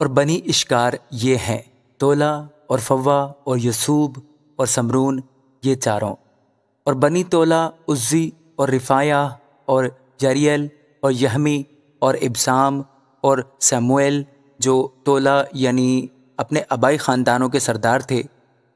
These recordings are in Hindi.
और बनी इश्कार ये हैं तोला और फवा और यसूब और समरून ये चारों और बनी तोला उज्जी और रिफाया और जरियल और यहमी और इब्साम और सैमुएल जो तोला यानी अपने आबाई ख़ानदानों के सरदार थे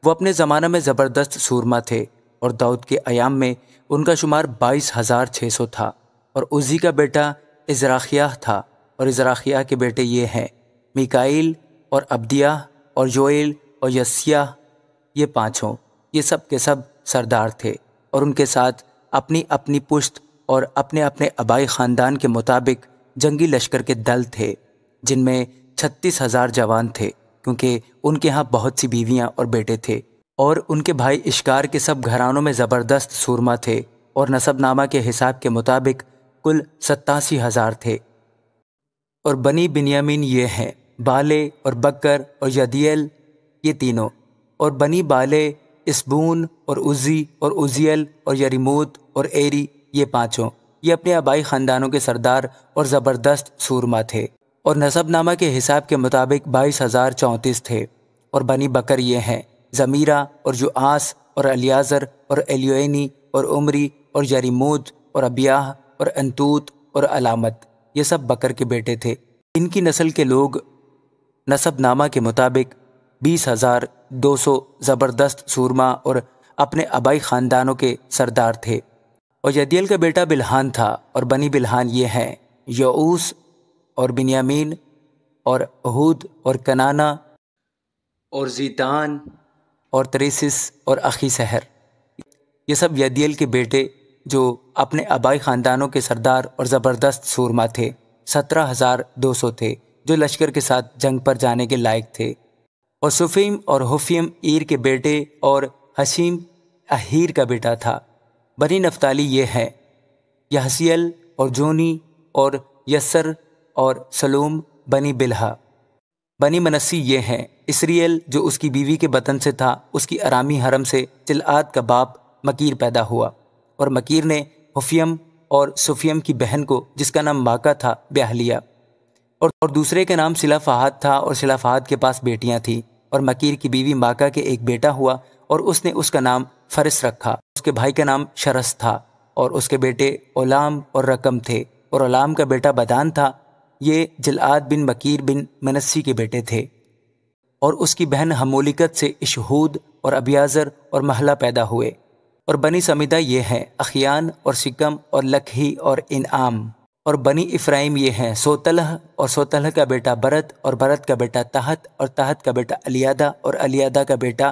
वो अपने ज़माने में ज़बरदस्त सूरमा थे और दाऊद के अयाम में उनका शुमार बाईस हज़ार छः सौ था और उजी का बेटा इजराखिया था और इजराखिया के बेटे ये हैं मिकाइल और अब्दिया और जोएल और यस्या ये पांचों ये सब के सब सरदार थे और उनके साथ अपनी अपनी पुश्त और अपने अपने आबाई ख़ानदान के मुताबिक जंगी लश्कर के दल थे जिनमें छत्तीस हज़ार जवान थे क्योंकि उनके यहाँ बहुत सी बीवियाँ और बेटे थे और उनके भाई इश्कार के सब घरानों में ज़बरदस्त सूरमा थे और नसबनामा के हिसाब के मुताबिक कुल सत्तासी हज़ार थे और बनी बिनियामिन ये हैं बाले और बकर और यदियल ये तीनों और बनी बाले इसबून और उजी और उजियल और यरीमूत और एरी ये पाँचों ये अपने आबाई ख़ानदानों के सरदार और ज़बरदस्त सूरमा थे और नसबनामा के हिसाब के मुताबिक बाईस हज़ार चौंतीस थे और बनी बकर ये हैं ज़मीरा और जुआस और अलियाज़र और एलियोनी और उमरी और यरीमूत और अबियाह और अंतूत और अलामत ये सब बकर के बेटे थे इनकी नस्ल के लोग नसबनामा के मुताबिक बीस हज़ार दो सौ ज़बरदस्त सूरमा और अपने आबाई ख़ानदानों के सरदार थे और यदियल का बेटा बिलहान था और बनी बिलहान ये हैं यऊस और बिनियामीन और अहूद और कनाना और जीतान और त्रेसिस और अखी सहर ये सब यदियल के बेटे जो अपने आबाई ख़ानदानों के सरदार और ज़बरदस्त सूरमा थे सत्रह हज़ार दो सौ थे जो लश्कर के साथ जंग पर जाने के लायक थे और सुफीम और हुफियम ईर के बेटे और हसीम अहीर का बेटा था बनी नफ्ताली ये हैं यहसियल और जोनी और यसर और सलूम बनी बिल्हा बनी मनसी ये हैं इसरियल जो उसकी बीवी के वतन से था उसकी आरामी हरम से चिलआत का बाप मकीर पैदा हुआ और मकीर ने हुफियम और सुफियम की बहन को जिसका नाम माका था ब्याह लिया और, और दूसरे का नाम सिला फहाद था और सिला फहाद के पास बेटियां थी और मकीर की बीवी माका के एक बेटा हुआ और उसने उसका नाम फरिस रखा उसके भाई का नाम शरस था और उसके बेटे ओलाम और रकम थे और ओलाम का बेटा बदान था ये जलाद बिन मकीर बिन मनस्सी के बेटे थे और उसकी बहन हमोलिकत से इशहूद और अबियाजर और महला पैदा हुए और बनी समिदा ये हैं अखियान और सिकम और लखही और इनाम और बनी इफ्राइम ये हैं सोतलह और सोतलह का बेटा भरत और भरत का बेटा तहत और तहत का बेटा अलियादा और अलियादा का बेटा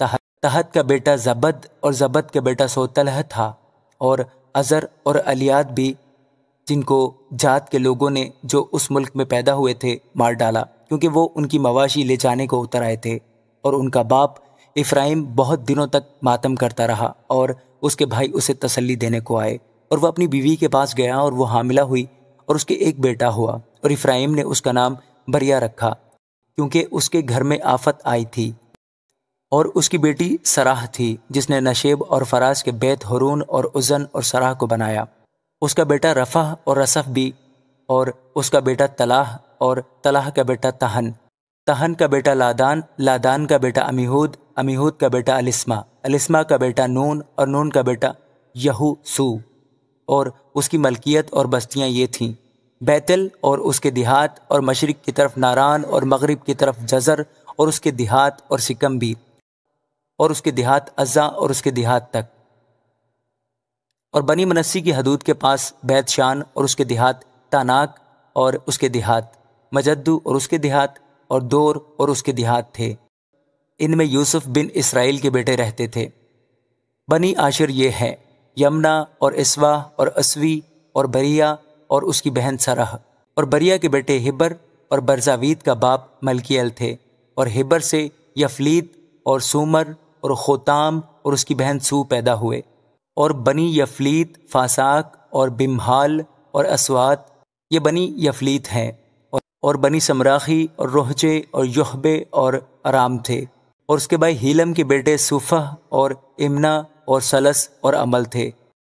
तहत तहत का बेटा जबद और जबद का बेटा सोतलह था और अज़र और अलियाद भी जिनको जात के लोगों ने जो उस मुल्क में पैदा हुए थे मार डाला क्योंकि वो उनकी मवाशी ले जाने को उतर आए थे और उनका बाप इफ्राहिम बहुत दिनों तक मातम करता रहा और उसके भाई उसे तसल्ली देने को आए और वह अपनी बीवी के पास गया और वह हामिला हुई और उसके एक बेटा हुआ और इफ्राहिम ने उसका नाम बरिया रखा क्योंकि उसके घर में आफत आई थी और उसकी बेटी सराह थी जिसने नशेब और फराज के बैत हरून और उजन और सराह को बनाया उसका बेटा रफ़ा और रसफ़ भी और उसका बेटा तलाह और तलाह का बेटा तहन तहन का बेटा लादान लादान का बेटा अमीहूद अमीहूद का बेटा अलिस्मा अलिस्मा का बेटा नून और नून का बेटा यहू सू और उसकी मलकियत और बस्तियाँ ये थीं बैतल और उसके देहात और मशरक़ की तरफ नारान और मगरब की तरफ जजर और उसके देहात और सिकम भी और उसके देहात अज़ा और उसके देहात तक और बनी मनस्सी की हदूद के पास बैत शान और उसके देहात तानाक और उसके देहात मजद्दू और उसके देहात और दौर और उसके देहात थे इनमें यूसुफ बिन इसराइल के बेटे रहते थे बनी आशिर ये हैं यमुना और इसवा और असवी और बरिया और उसकी बहन सराह और बरिया के बेटे हिबर और बरजावीद का बाप मलकियल थे और हिबर से यफलीत और सूमर और खोताम और उसकी बहन सू पैदा हुए और बनी यफलीत फासाक और बिमहाल और असवात ये बनी यफलीत हैं और बनी समराखी और रोहजे और योहबे और आराम थे और उसके भाई हीलम के बेटे सूफह और इमना और सलस और अमल थे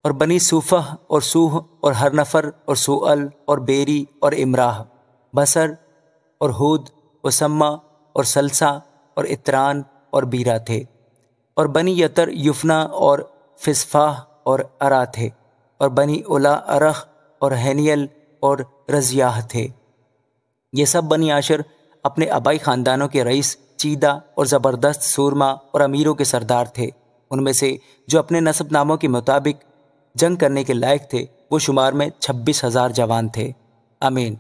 और बनी सूफह और सूह और हरनफर और सूअल और बेरी और इमराह बसर और हूद वसम्मा और सलसा और इतरान और बीरा थे और बनी यतर युफना और फिसफाह और अरा थे और बनी उला अरख और हैनियल और रजियाह थे ये सब बनी आशर अपने आबाई ख़ानदानों के रईस चीदा और ज़बरदस्त सूरमा और अमीरों के सरदार थे उनमें से जो अपने नसब नामों के मुताबिक जंग करने के लायक थे वो शुमार में छब्बीस हज़ार जवान थे अमीन